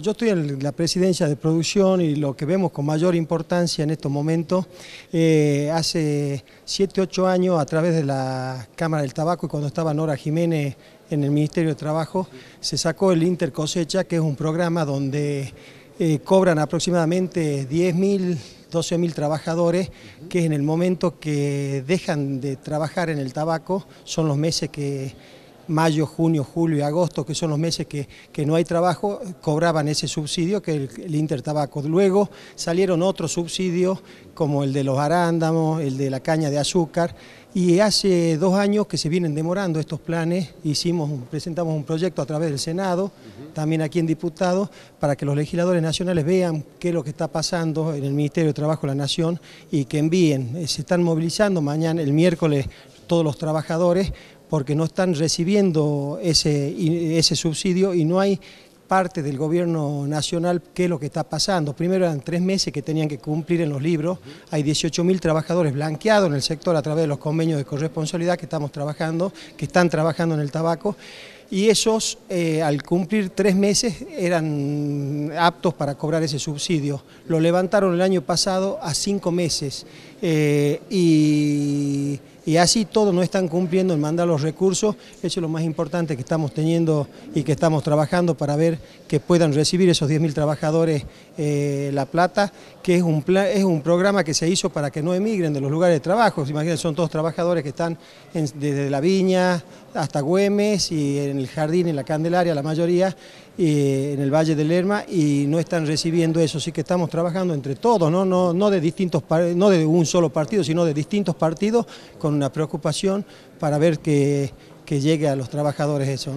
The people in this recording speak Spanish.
Yo estoy en la presidencia de producción y lo que vemos con mayor importancia en estos momentos, eh, hace 7, 8 años a través de la Cámara del Tabaco y cuando estaba Nora Jiménez en el Ministerio de Trabajo, se sacó el Intercosecha, que es un programa donde eh, cobran aproximadamente 10.000, 12.000 trabajadores, que en el momento que dejan de trabajar en el tabaco, son los meses que mayo, junio, julio y agosto, que son los meses que, no hay trabajo, cobraban ese subsidio que el, el Intertabaco. Luego salieron otros subsidios como el de los arándamos, el de la caña de azúcar, y hace dos años que se vienen demorando estos planes, hicimos, presentamos un proyecto a través del Senado, también aquí en diputados, para que los legisladores nacionales vean qué es lo que está pasando en el Ministerio de Trabajo de la Nación y que envíen, eh, se están movilizando mañana, el miércoles, todos los trabajadores porque no están recibiendo ese, ese subsidio y no hay parte del gobierno nacional qué es lo que está pasando. Primero eran tres meses que tenían que cumplir en los libros, hay 18.000 trabajadores blanqueados en el sector a través de los convenios de corresponsabilidad que estamos trabajando, que están trabajando en el tabaco, y esos eh, al cumplir tres meses eran aptos para cobrar ese subsidio. Lo levantaron el año pasado a cinco meses eh, y y así todos no están cumpliendo en mandar los recursos, eso es lo más importante que estamos teniendo y que estamos trabajando para ver que puedan recibir esos 10.000 trabajadores eh, La Plata, que es un, es un programa que se hizo para que no emigren de los lugares de trabajo, imagínense, son todos trabajadores que están desde la viña hasta Güemes y en el jardín, en la Candelaria, la mayoría, eh, en el Valle del Lerma y no están recibiendo eso, así que estamos trabajando entre todos, ¿no? de distintos, no de un solo partido, sino de distintos partidos con una preocupación para ver que, llegue a los trabajadores eso.